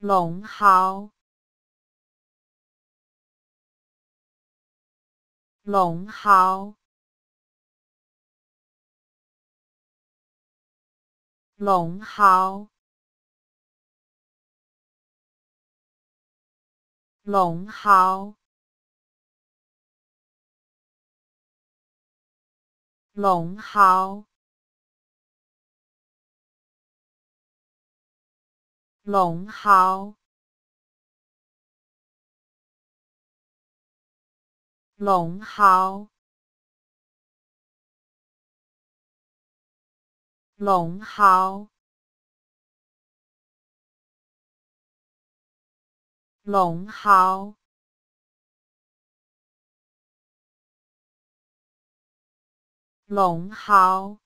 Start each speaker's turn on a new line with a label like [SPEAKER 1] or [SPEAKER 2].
[SPEAKER 1] 龙号，龙号，龙号，龙号，龙号。龙蒿。龙蒿。龙蒿。龙蒿。龙蒿。